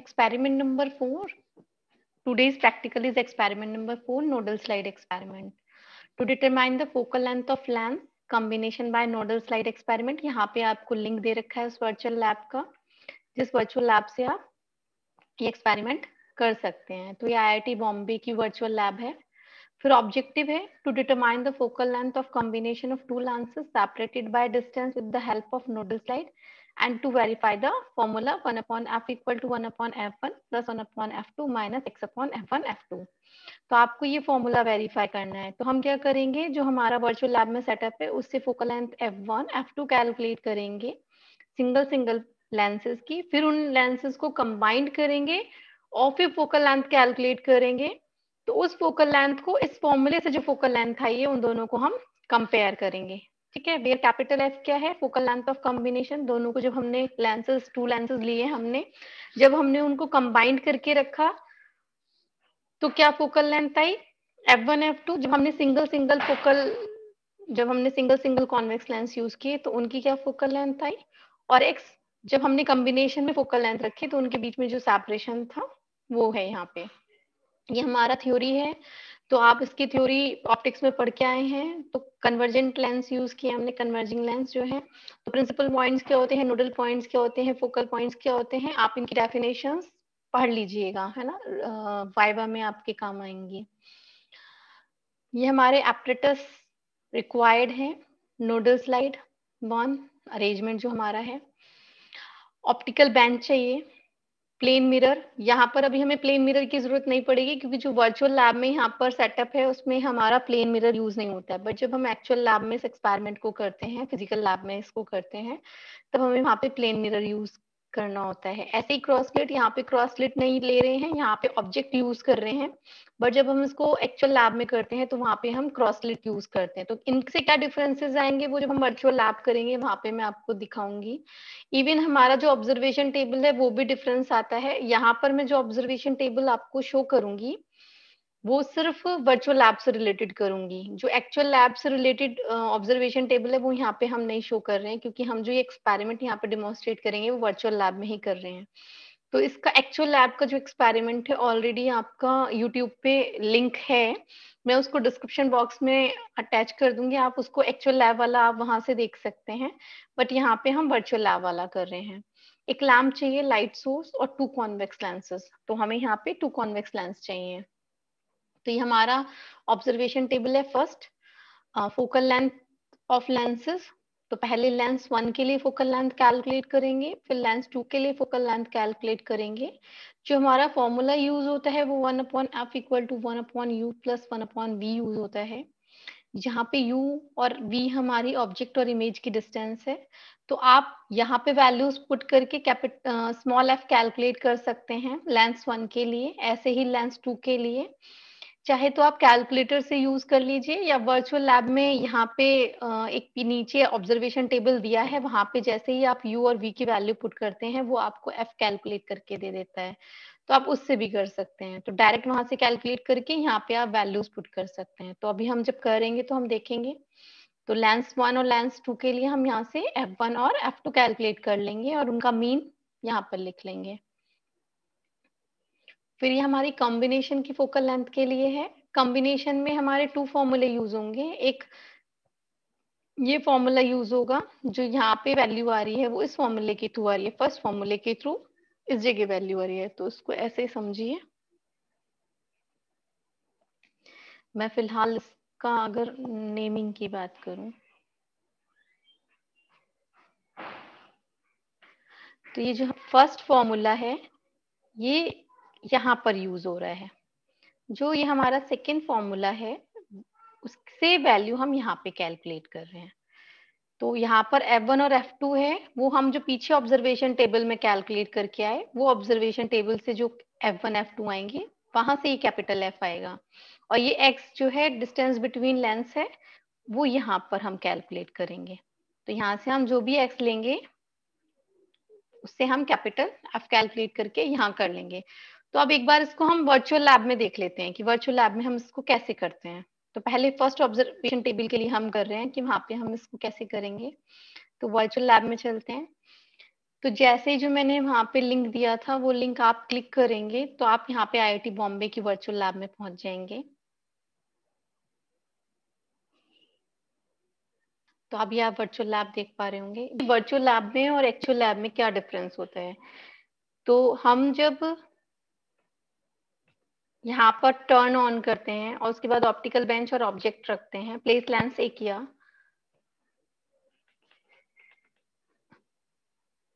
experiment number 4 today's practical is experiment number 4 nodal slide experiment to determine the focal length of lens combination by nodal slide experiment yahan pe aapko link de rakha hai us virtual lab ka jis virtual lab se aap ye experiment kar sakte hain to ye IIT bombay ki virtual lab hai फिर objective है to determine the focal length of combination of two lenses separated by distance with the help of nodal slide and to verify the formula 1 upon f equal to 1 upon f1 plus 1 upon f2 minus x upon f1 f2 तो आपको ये formula verify करना है तो हम क्या करेंगे जो हमारा वर्चुअल लैब में सेटअप है उससे focal length f1 f2 calculate करेंगे सिंगल सिंगल लेंसेज की फिर उन लेंसेज को कंबाइंड करेंगे और फिर फोकल लेंथ कैलकुलेट करेंगे तो उस फोकल लेंथ को इस फॉर्मूले से जो फोकल लेंथ आई है उन दोनों को हम कंपेयर करेंगे ठीक है वेयर कैपिटल एफ क्या है फोकल लेंथ ऑफ कॉम्बिनेशन दोनों को जब हमने लेंसेज टू लेंसेज लिए हमने जब हमने उनको कंबाइंड करके रखा तो क्या फोकल लेंथ आई एफ वन एफ टू जब हमने सिंगल सिंगल फोकल जब हमने single single convex lens use किए तो उनकी क्या फोकल लेंथ आई और एक्स जब हमने कॉम्बिनेशन में फोकल लेंथ रखी तो उनके बीच में जो सेपरेशन था वो है यहाँ पे ये हमारा थ्योरी है तो आप इसकी थ्योरी ऑप्टिक्स में पढ़ के आए हैं तो कन्वर्जेंट लेंस यूज किया हमने कन्वर्जिंग लेंस जो है तो प्रिंसिपल पॉइंट्स क्या होते हैं नोडल पॉइंट्स क्या होते हैं फोकल पॉइंट्स क्या होते हैं आप इनकी डेफिनेशन पढ़ लीजिएगा है ना वाइवा में आपके काम आएंगी ये हमारे एप्रेटस रिक्वायर्ड है नोडल स्लाइड वन अरेंजमेंट जो हमारा है ऑप्टिकल बैंड चाहिए प्लेन मिरर यहाँ पर अभी हमें प्लेन मिरर की जरूरत नहीं पड़ेगी क्योंकि जो वर्चुअल लैब में यहाँ पर सेटअप है उसमें हमारा प्लेन मिरर यूज नहीं होता है बट जब हम एक्चुअल लैब में इस एक्सपेरिमेंट को करते हैं फिजिकल लैब में इसको करते हैं तब हमें वहाँ पे प्लेन मिरर यूज करना होता है ऐसे ही क्रॉसलेट यहाँ पे क्रॉसलेट नहीं ले रहे हैं यहाँ पे ऑब्जेक्ट यूज कर रहे हैं बट जब हम इसको एक्चुअल लैब में करते हैं तो वहाँ पे हम क्रॉसलेट यूज करते हैं तो इनसे क्या डिफरेंसेस आएंगे वो जब हम वर्चुअल लैब करेंगे वहाँ पे मैं आपको दिखाऊंगी इवन हमारा जो ऑब्जर्वेशन टेबल है वो भी डिफरेंस आता है यहाँ पर मैं जो ऑब्जर्वेशन टेबल आपको शो करूंगी वो सिर्फ वर्चुअल लैब से रिलेटेड करूंगी जो एक्चुअल लैब से रिलेटेड ऑब्जर्वेशन टेबल है वो यहाँ पे हम नहीं शो कर रहे हैं क्योंकि हम जो ये एक्सपेरिमेंट यहाँ पे डेमोन्स्ट्रेट करेंगे वो वर्चुअल लैब में ही कर रहे हैं तो इसका एक्चुअल लैब का जो एक्सपेरिमेंट है ऑलरेडी आपका यूट्यूब पे लिंक है मैं उसको डिस्क्रिप्शन बॉक्स में अटैच कर दूंगी आप उसको एक्चुअल लैब वाला आप वहां से देख सकते हैं बट यहाँ पे हम वर्चुअल लैब वाला कर रहे हैं एक लैम्प चाहिए लाइट सोर्स और टू कॉन्वेक्स लेंसेज तो हमें यहाँ पे टू कॉन्वेक्स लेंस चाहिए तो ये हमारा ऑब्जर्वेशन टेबल है first focal length of lenses तो पहले लेंस वन के लिए फोकल लेंथ कैलकुलेट करेंगे फिर लेंस टू के लिए फोकल लेंथ कैलकुलेट करेंगे जो हमारा फॉर्मूला यूज होता है वो one upon F equal to one upon U plus one upon V use होता है जहाँ पे u और v हमारी ऑब्जेक्ट और इमेज की डिस्टेंस है तो आप यहाँ पे वैल्यूज पुट करके capital small uh, f calculate कर सकते हैं लेंस वन के लिए ऐसे ही लेंस टू के लिए uh, चाहे तो आप कैलकुलेटर से यूज कर लीजिए या वर्चुअल लैब में यहाँ पे एक नीचे ऑब्जर्वेशन टेबल दिया है वहां पे जैसे ही आप u और v की वैल्यू पुट करते हैं वो आपको f कैलकुलेट करके दे देता है तो आप उससे भी कर सकते हैं तो डायरेक्ट वहां से कैलकुलेट करके यहाँ पे आप वैल्यूज पुट कर सकते हैं तो अभी हम जब करेंगे तो हम देखेंगे तो लेंस वन और लेंस टू के लिए हम यहाँ से एफ वन और एफ टू कैलकुलेट कर लेंगे और उनका मीन यहाँ पर लिख लेंगे फिर ये हमारी कॉम्बिनेशन की फोकल लेंथ के लिए है कॉम्बिनेशन में हमारे टू फॉर्मूले यूज होंगे एक ये फॉर्मूला यूज होगा जो यहाँ पे वैल्यू आ रही है वो इस फॉर्मूले के थ्रू आ रही है फर्स्ट फॉर्मूले के थ्रू इस जगह वैल्यू आ रही है तो उसको ऐसे समझिए मैं फिलहाल इसका अगर नेमिंग की बात करूं तो ये जो फर्स्ट फॉर्मूला है ये यहाँ पर यूज हो रहा है जो ये हमारा सेकेंड फॉर्मूला है उससे वैल्यू हम यहाँ पे कैलकुलेट कर रहे हैं तो यहाँ पर F1 और F2 है वो हम जो पीछे ऑब्जर्वेशन टेबल में कैलकुलेट करके आए वो ऑब्जर्वेशन टेबल से जो F1 F2 आएंगे वहां से ये कैपिटल F आएगा और ये x जो है डिस्टेंस बिटवीन लेंस है वो यहाँ पर हम कैलकुलेट करेंगे तो यहाँ से हम जो भी x लेंगे उससे हम कैपिटल F कैलकुलेट करके यहाँ कर लेंगे तो अब एक बार इसको हम वर्चुअल लैब में देख लेते हैं कि वर्चुअल लैब में हम इसको कैसे करते हैं तो पहले फर्स्ट ऑब्जर्वेशन टेबल के लिए हम कर रहे हैं कि वहां पे हम इसको कैसे करेंगे तो वर्चुअल लैब में चलते हैं तो जैसे जो मैंने वहां पे लिंक दिया था वो लिंक आप क्लिक करेंगे तो आप यहाँ पे आई बॉम्बे की वर्चुअल लैब में पहुंच जाएंगे तो अभी आप वर्चुअल लैब देख पा रहे होंगे वर्चुअल लैब में और एक्चुअल लैब में क्या डिफरेंस होता है तो हम जब यहाँ पर टर्न ऑन करते हैं और उसके बाद ऑप्टिकल बेंच और ऑब्जेक्ट रखते हैं प्लेस लेंस एक किया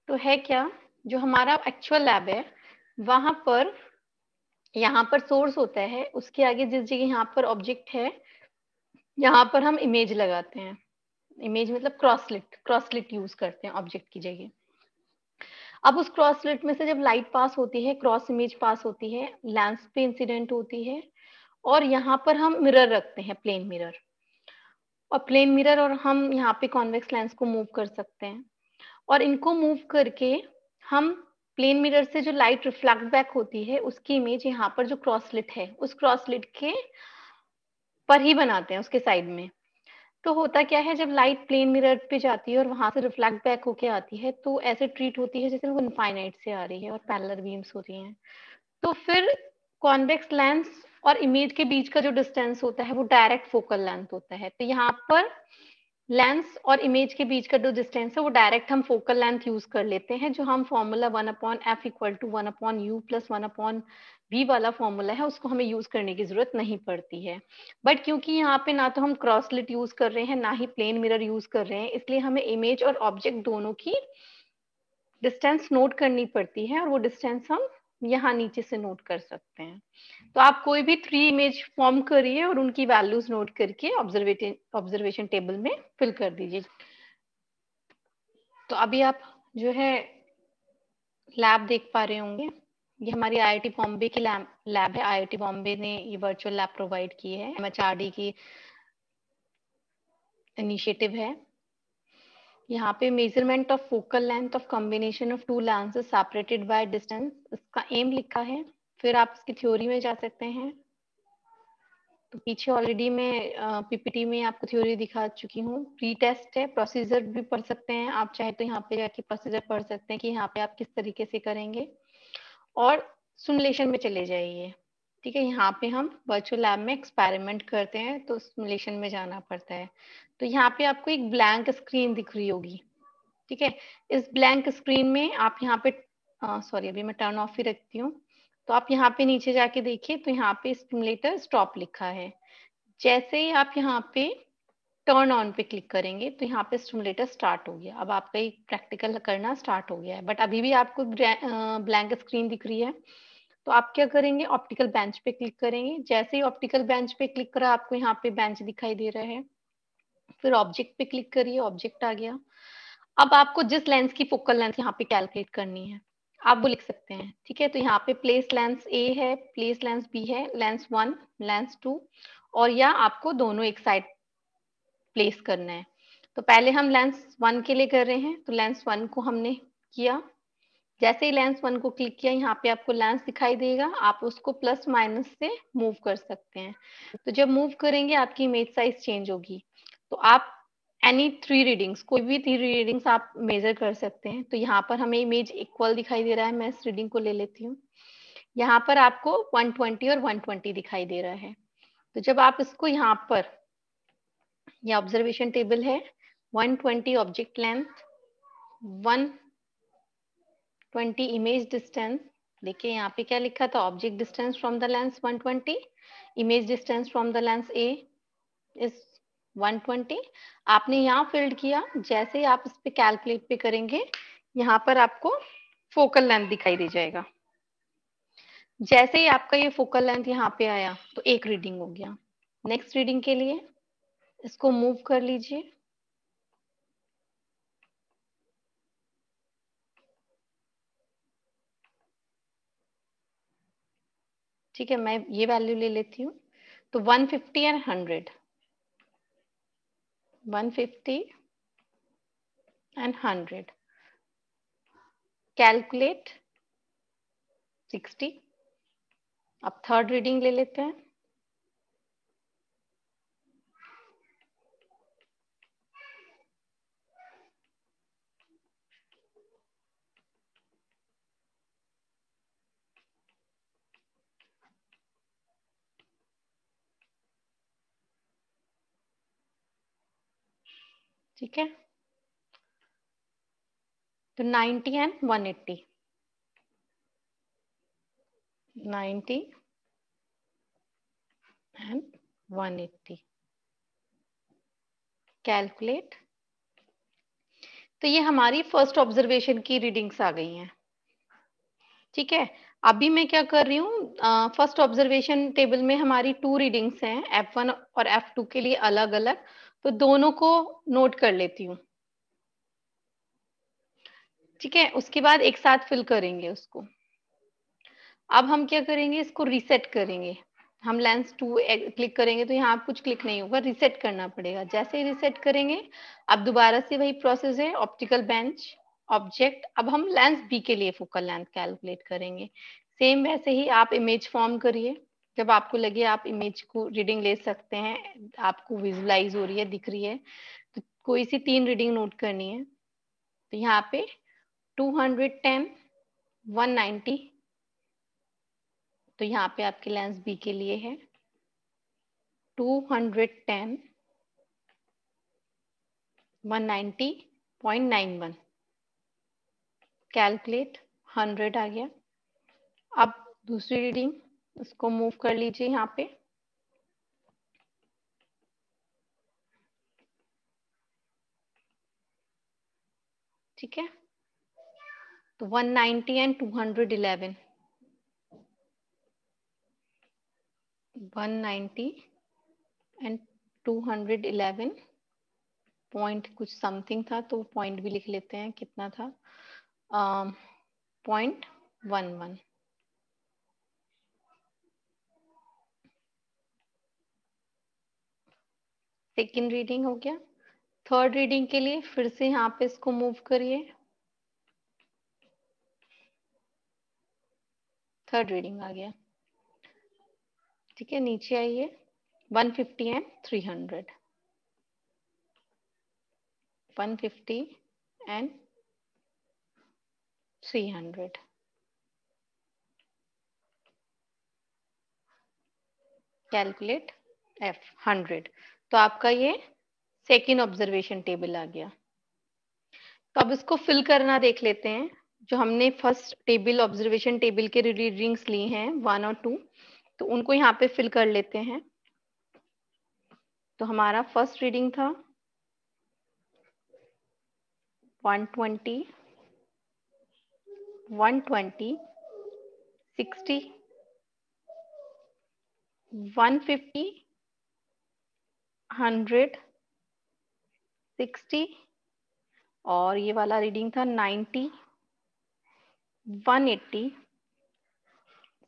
तो है क्या जो हमारा एक्चुअल लैब है वहां पर यहाँ पर सोर्स होता है उसके आगे जिस जगह यहाँ पर ऑब्जेक्ट है यहाँ पर हम इमेज लगाते हैं इमेज मतलब क्रॉसलिट क्रॉसलिट यूज करते हैं ऑब्जेक्ट की जगह अब उस क्रॉस स्लिट में से जब लाइट पास होती है क्रॉस इमेज पास होती है लेंस पे इंसिडेंट होती है और यहाँ पर हम मिरर रखते हैं प्लेन मिरर और प्लेन मिरर और हम यहाँ पे कॉन्वेक्स लेंस को मूव कर सकते हैं और इनको मूव करके हम प्लेन मिरर से जो लाइट रिफ्लेक्ट बैक होती है उसकी इमेज यहाँ पर जो क्रॉसलिट है उस क्रॉसलिट के पर ही बनाते हैं उसके साइड में तो होता क्या है जब लाइट प्लेन मिरर पे जाती है और वहां से रिफ्लेक्ट बैक होके आती है तो ऐसे ट्रीट होती है जैसे वो इनफाइनाइट से आ रही है और पैलर बीम्स होती हैं तो फिर कॉन्वेक्स लेंस और इमेज के बीच का जो डिस्टेंस होता है वो डायरेक्ट फोकल लेंथ होता है तो यहाँ पर लेंस और इमेज के बीच का जो डिस्टेंस है वो डायरेक्ट हम फोकल लेंथ यूज कर लेते हैं जो हम formula one upon F equal to one upon U plus one upon V वाला फॉर्मूला है उसको हमें यूज करने की जरूरत नहीं पड़ती है बट क्योंकि यहाँ पे ना तो हम क्रॉसलेट यूज कर रहे हैं ना ही प्लेन मिरर यूज कर रहे हैं इसलिए हमें इमेज और ऑब्जेक्ट दोनों की डिस्टेंस नोट करनी पड़ती है और वो डिस्टेंस हम यहाँ नीचे से नोट कर सकते हैं तो आप कोई भी थ्री इमेज फॉर्म करिए और उनकी वैल्यूज नोट करके ऑब्जर्वेटिव ऑब्जर्वेशन टेबल में फिल कर दीजिए तो अभी आप जो है लैब देख पा रहे होंगे ये हमारी आई बॉम्बे की लैब है आई बॉम्बे ने ये वर्चुअल लैब प्रोवाइड की है एम की इनिशिएटिव है यहाँ पे measurement of focal length of combination of two lenses separated by distance इसका एम लिखा है फिर आप इसकी थ्योरी में जा सकते हैं तो पीछे ऑलरेडी मैं पीपीटी में आपको थ्योरी दिखा चुकी हूँ प्री टेस्ट है प्रोसीजर भी पढ़ सकते हैं आप चाहे तो यहाँ पे जाके प्रोसीजर पढ़ सकते हैं कि यहाँ पे आप किस तरीके से करेंगे और सिमुलेशन में चले जाइए ठीक है यहाँ पे हम वर्चुअल लैब में एक्सपेरिमेंट करते हैं तो सिमुलेशन में जाना पड़ता है तो यहाँ पे आपको एक ब्लैंक स्क्रीन दिख रही होगी ठीक है इस ब्लैंक स्क्रीन में आप यहाँ पे सॉरी अभी मैं टर्न ऑफ ही रखती हूँ तो आप यहाँ पे नीचे जाके देखिए तो यहाँ पे स्टिमुलेटर स्टॉप लिखा है जैसे ही आप यहाँ पे टर्न ऑन पे क्लिक करेंगे तो यहाँ पे स्टमुलेटर स्टार्ट हो गया अब आपका एक प्रैक्टिकल करना स्टार्ट हो गया है बट अभी भी आपको ब्लैंक स्क्रीन दिख रही है तो आप क्या करेंगे ऑप्टिकल बेंच पे क्लिक करेंगे जैसे ही ऑप्टिकल बेंच पे क्लिक करा आपको यहाँ पे बेंच दिखाई दे रहा है फिर ऑब्जेक्ट पे क्लिक करिए ऑब्जेक्ट आ गया अब आपको जिस लेंस की फोकल लेंथ यहाँ पे कैलकुलेट करनी है आप वो लिख सकते हैं ठीक है तो यहाँ पे प्लेस लेंस ए है प्लेस लेंस बी है लेंस वन लेंस टू और या आपको दोनों एक साइड प्लेस करना है तो पहले हम लेंस वन के लिए कर रहे हैं तो लेंस वन को हमने किया जैसे ही लेंस वन को क्लिक किया यहाँ पे आपको लेंस दिखाई देगा आप उसको प्लस माइनस से मूव कर सकते हैं तो जब मूव करेंगे आपकी इमेज साइज चेंज होगी तो आप एनी थ्री रीडिंग्स कोई भी थ्री रीडिंग्स आप मेजर कर सकते हैं तो यहाँ पर हमें इमेज इक्वल दिखाई दे रहा है मैं इस रीडिंग को ले लेती हूँ यहाँ पर आपको 120 और 120 दिखाई दे रहा है तो जब आप इसको यहाँ पर ये ऑब्जर्वेशन टेबल है 120 ऑब्जेक्ट लेंथ 120 इमेज डिस्टेंस देखिए यहाँ पे क्या लिखा था object distance from the lens 120 image distance from the lens A is 120 आपने यहाँ फिल्ड किया जैसे आप इस पे कैलकुलेट पे करेंगे यहाँ पर आपको फोकल लेंथ दिखाई दे जाएगा जैसे ही आपका ये फोकल लेंथ यहाँ पे आया तो एक रीडिंग हो गया नेक्स्ट रीडिंग के लिए इसको मूव कर लीजिए ठीक है मैं ये वैल्यू ले लेती हूँ तो 150 एंड 100 150 एंड 100 कैलकुलेट 60 अब थर्ड रीडिंग ले लेते हैं ठीक है तो 90 एंड 180 90 एंड 180 कैलकुलेट तो ये हमारी फर्स्ट ऑब्जर्वेशन की रीडिंग्स आ गई हैं ठीक है अभी मैं क्या कर रही हूँ फर्स्ट ऑब्जर्वेशन टेबल में हमारी टू रीडिंग्स हैं F1 और F2 के लिए अलग अलग तो दोनों को नोट कर लेती हूँ ठीक है उसके बाद एक साथ फिल करेंगे उसको अब हम क्या करेंगे इसको रीसेट करेंगे हम लेंस टू क्लिक करेंगे तो यहाँ कुछ क्लिक नहीं होगा रिसेट करना पड़ेगा जैसे ही रिसेट करेंगे अब दोबारा से वही प्रोसेस है ऑप्टिकल बेंच ऑब्जेक्ट अब हम लेंस बी के लिए फोकल लेंथ कैलकुलेट करेंगे सेम वैसे ही आप इमेज फॉर्म करिए जब आपको लगे आप इमेज को रीडिंग ले सकते हैं आपको विजुलाइज हो रही है दिख रही है तो कोई सी तीन रीडिंग नोट करनी है तो यहाँ पे 210 190 तो यहाँ पे आपके लेंस बी के लिए है 210 190.91 कैलकुलेट 100 आ गया अब दूसरी रीडिंग इसको मूव कर लीजिए यहाँ पे ठीक है तो 190 एंड 211 190 एंड 211 पॉइंट कुछ समथिंग था तो पॉइंट भी लिख लेते हैं कितना था point one one second reading हो गया थर्ड रीडिंग के लिए फिर से यहाँ पे इसको मूव करिए थर्ड रीडिंग आ गया ठीक है नीचे आइए 150 and three one fifty and three hundred calculate F hundred तो आपका ये सेकेंड ऑब्जर्वेशन टेबल आ गया तो अब इसको फिल करना देख लेते हैं जो हमने फर्स्ट टेबल ऑब्जर्वेशन टेबल के रीडिंग्स ली हैं वन और टू तो उनको यहाँ पे फिल कर लेते हैं तो हमारा फर्स्ट रीडिंग था 120 120 60 150 हंड्रेड सिक्सटी और ये वाला रीडिंग था ninety one eighty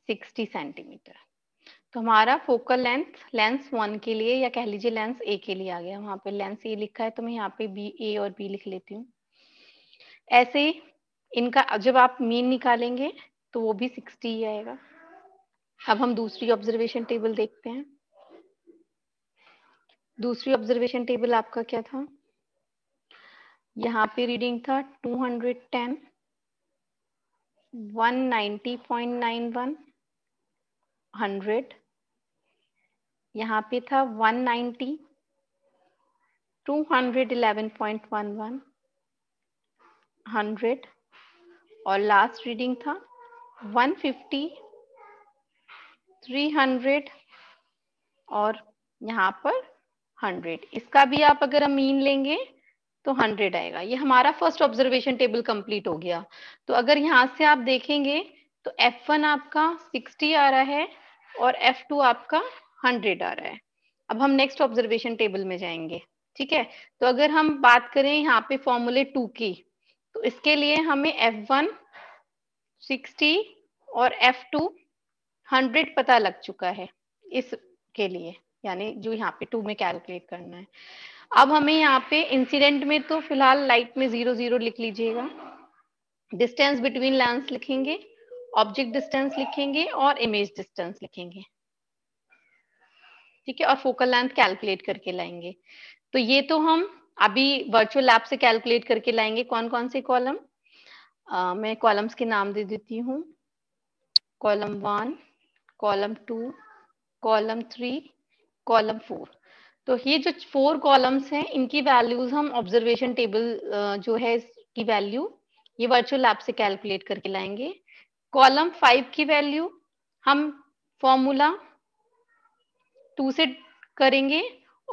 sixty centimetre तो हमारा फोकल लेंथ लेंस वन के लिए या कह लीजिए लेंस ए के लिए आ गया वहां पे लेंस ए लिखा है तो मैं यहाँ पे बी ए और बी लिख लेती हूँ ऐसे इनका जब आप मीन निकालेंगे तो वो भी सिक्सटी ही आएगा अब हम दूसरी ऑब्जर्वेशन टेबल देखते हैं दूसरी ऑब्जर्वेशन टेबल आपका क्या था यहाँ पे रीडिंग था 210 190.91 100 यहाँ पे था 190 211.11 100 और लास्ट रीडिंग था 150 300 और यहाँ पर हंड्रेड इसका भी आप अगर हम मीन लेंगे तो हंड्रेड आएगा ये हमारा फर्स्ट ऑब्जर्वेशन टेबल कंप्लीट हो गया तो अगर यहाँ से आप देखेंगे तो F1 आपका 60 आ रहा है और F2 आपका 100 आ रहा है अब हम नेक्स्ट ऑब्जर्वेशन टेबल में जाएंगे ठीक है तो अगर हम बात करें यहाँ पे फॉर्मूले टू की तो इसके लिए हमें F1 60 और F2 100 पता लग चुका है इसके लिए यानी जो यहाँ पे टू में कैलकुलेट करना है अब हमें यहाँ पे इंसिडेंट में तो फिलहाल लाइट में जीरो जीरो लिख लीजिएगा डिस्टेंस बिटवीन लेंस लिखेंगे ऑब्जेक्ट डिस्टेंस लिखेंगे और इमेज डिस्टेंस लिखेंगे ठीक है और फोकल लेंथ कैलकुलेट करके लाएंगे तो ये तो हम अभी वर्चुअल लैब से कैलकुलेट करके लाएंगे कौन कौन से कॉलम मैं कॉलम्स के नाम दे देती हूँ column one column two column three column four तो ये जो फोर कॉलम्स हैं इनकी वैल्यूज हम ऑब्जर्वेशन टेबल जो है इसकी वैल्यू ये वर्चुअल ऐप से कैलकुलेट करके लाएंगे कॉलम फाइव की वैल्यू हम फॉर्मूला टू से करेंगे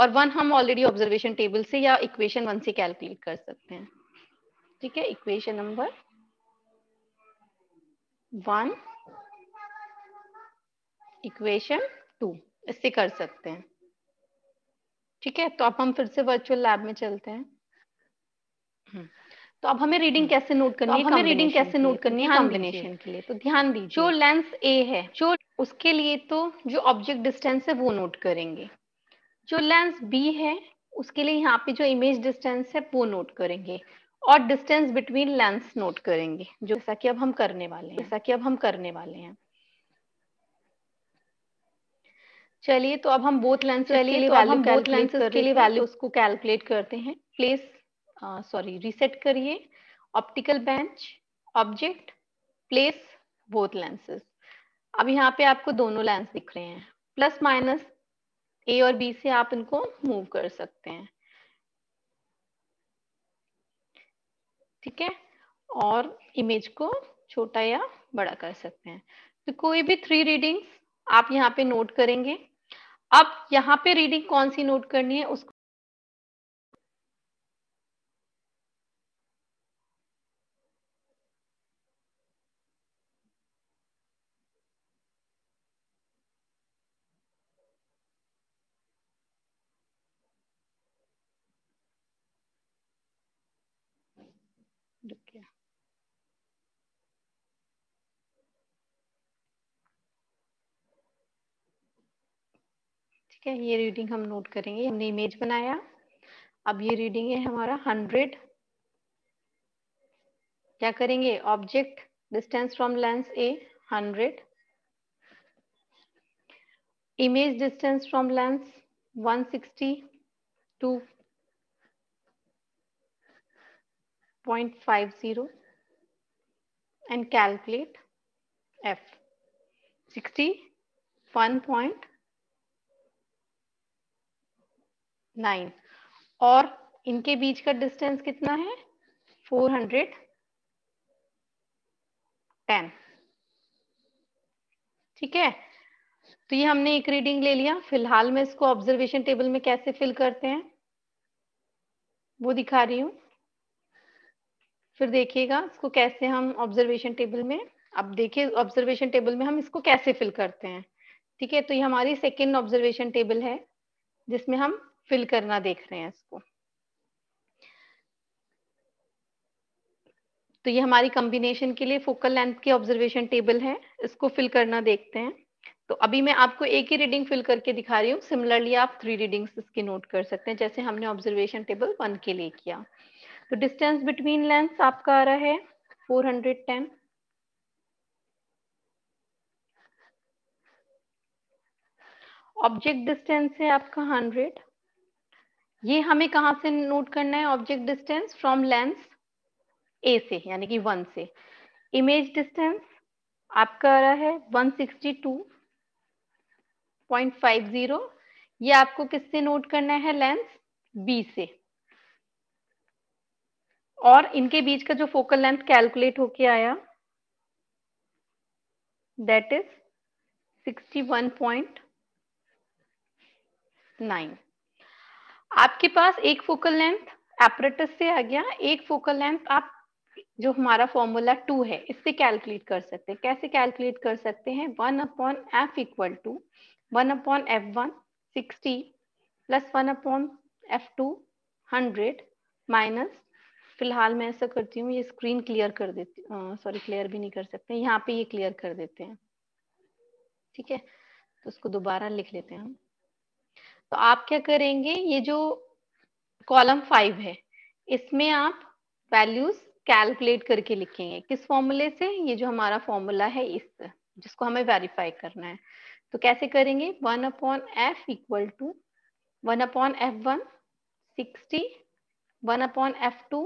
और वन हम ऑलरेडी ऑब्जर्वेशन टेबल से या इक्वेशन वन से कैलकुलेट कर सकते हैं ठीक है equation number one equation two इससे कर सकते हैं ठीक है तो अब हम फिर से वर्चुअल लैब में चलते हैं हम्म। तो अब हमें रीडिंग हम्म। कैसे नोट करनी है तो हमें रीडिंग कैसे नोट करनी है कॉम्बिनेशन के लिए तो ध्यान दीजिए जो लेंस ए है जो उसके लिए तो जो ऑब्जेक्ट डिस्टेंस है वो नोट करेंगे जो लेंस बी है उसके लिए यहाँ पे जो इमेज डिस्टेंस है वो नोट करेंगे और डिस्टेंस बिटवीन लेंस नोट करेंगे जो जैसा कि अब हम करने वाले हैं जैसा कि अब हम करने वाले हैं चलिए तो अब हम बोथ लेंस के लिए वैल्यू तो बोथ के लिए वैल्यू उसको कैलकुलेट करते हैं प्लेस सॉरी रीसेट करिए optical bench object place both lenses अब यहाँ पे आपको दोनों लेंस दिख रहे हैं प्लस माइनस ए और बी से आप इनको मूव कर सकते हैं ठीक है और इमेज को छोटा या बड़ा कर सकते हैं तो कोई भी थ्री रीडिंग्स आप यहाँ पे नोट करेंगे अब यहाँ पे रीडिंग कौन सी नोट करनी है उसको ठीक है ये रीडिंग हम नोट करेंगे हमने इमेज बनाया अब ये रीडिंग है हमारा हंड्रेड क्या करेंगे object distance from lens A hundred image distance from lens one sixty two point five zero and calculate F sixty one point nine और इनके बीच का डिस्टेंस कितना है फोर हंड्रेड टेन ठीक है तो ये हमने एक रीडिंग ले लिया फिलहाल मैं इसको ऑब्जर्वेशन टेबल में कैसे फिल करते हैं वो दिखा रही हूं फिर देखिएगा इसको कैसे हम ऑब्जर्वेशन टेबल में अब देखिए ऑब्जर्वेशन टेबल में हम इसको कैसे फिल करते हैं ठीक है तो ये हमारी सेकेंड ऑब्जर्वेशन टेबल है जिसमें हम फिल करना देख रहे हैं इसको तो ये हमारी कॉम्बिनेशन के लिए फोकल लेंथ की ऑब्जर्वेशन टेबल है इसको फिल करना देखते हैं तो अभी मैं आपको एक ही रीडिंग फिल करके दिखा रही हूँ सिमिलरली आप थ्री रीडिंग्स इसकी नोट कर सकते हैं जैसे हमने ऑब्जर्वेशन टेबल वन के लिए किया तो डिस्टेंस बिटवीन लेंस आपका आ रहा है टेन ऑब्जेक्ट डिस्टेंस है आपका हंड्रेड ये हमें कहाँ से नोट करना है object distance from lens A से यानी कि वन से इमेज डिस्टेंस आपका आ रहा है 162.50 ये आपको किससे नोट करना है लेंस बी से और इनके बीच का जो फोकल लेंथ कैलकुलेट होके आया दैट इज 61.9 आपके पास एक फोकल लेंथ एपरेटस से आ गया एक फोकल लेंथ आप जो हमारा फॉर्मूला टू है इससे कैलकुलेट कर सकते हैं कैसे कैलकुलेट कर सकते हैं one upon F equal to one upon F one sixty plus one upon F two hundred minus फिलहाल मैं ऐसा करती हूँ ये स्क्रीन क्लियर कर देती सॉरी क्लियर भी नहीं कर सकते यहाँ पे ये क्लियर कर देते हैं ठीक है तो उसको दोबारा लिख लेते हैं हम तो आप क्या करेंगे ये जो कॉलम फाइव है इसमें आप वैल्यूज कैलकुलेट करके लिखेंगे किस फॉर्मूले से ये जो हमारा फॉर्मूला है इस जिसको हमें वेरीफाई करना है तो कैसे करेंगे one upon F equal to one upon F one sixty one upon F two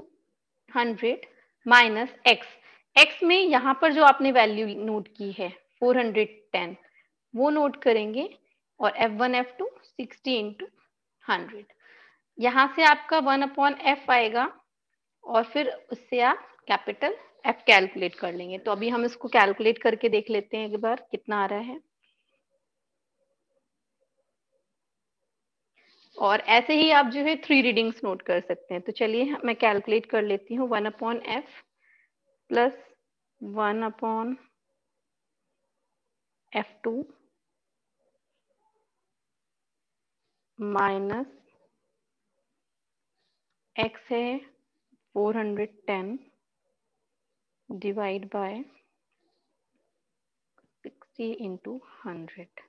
hundred minus X X में यहाँ पर जो आपने वैल्यू नोट की है फोर हंड्रेड टेन वो नोट करेंगे और F1 F2 60 इंटू हंड्रेड यहाँ से आपका वन अपॉन एफ आएगा और फिर उससे आप कैपिटल एफ कैलकुलेट कर लेंगे तो अभी हम इसको कैलकुलेट करके देख लेते हैं एक बार कितना आ रहा है और ऐसे ही आप जो है थ्री रीडिंग्स नोट कर सकते हैं तो चलिए मैं कैलकुलेट कर लेती हूँ one upon F plus one upon F two minus X है 410 डिवाइड बाय 60 इंटू हंड्रेड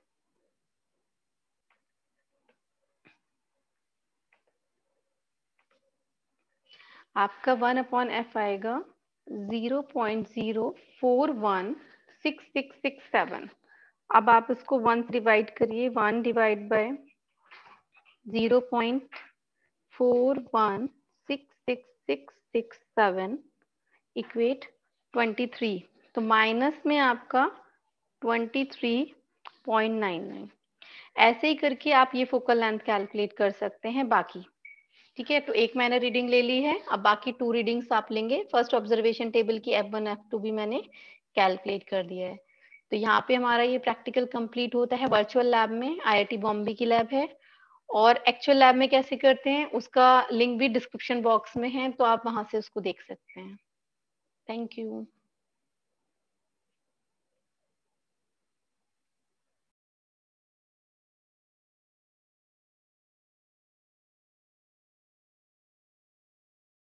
आपका वन अपॉन एफ आएगा zero point zero four one six six six seven अब आप इसको वन डिवाइड करिए one divide by zero point four one six six six six seven equate twenty three तो minus में आपका twenty three point nine nine ऐसे ही करके आप ये फोकल लेंथ कैलकुलेट कर सकते हैं बाकी ठीक है तो एक मैंने रीडिंग ले ली है अब बाकी टू रीडिंग्स आप लेंगे फर्स्ट ऑब्जर्वेशन टेबल की एफ वन एफ टू भी मैंने कैलकुलेट कर दिया है तो यहाँ पे हमारा ये प्रैक्टिकल कंप्लीट होता है वर्चुअल लैब में आईआईटी बॉम्बे की लैब है और एक्चुअल लैब में कैसे करते हैं उसका लिंक भी डिस्क्रिप्शन बॉक्स में है तो आप वहां से उसको देख सकते हैं थैंक यू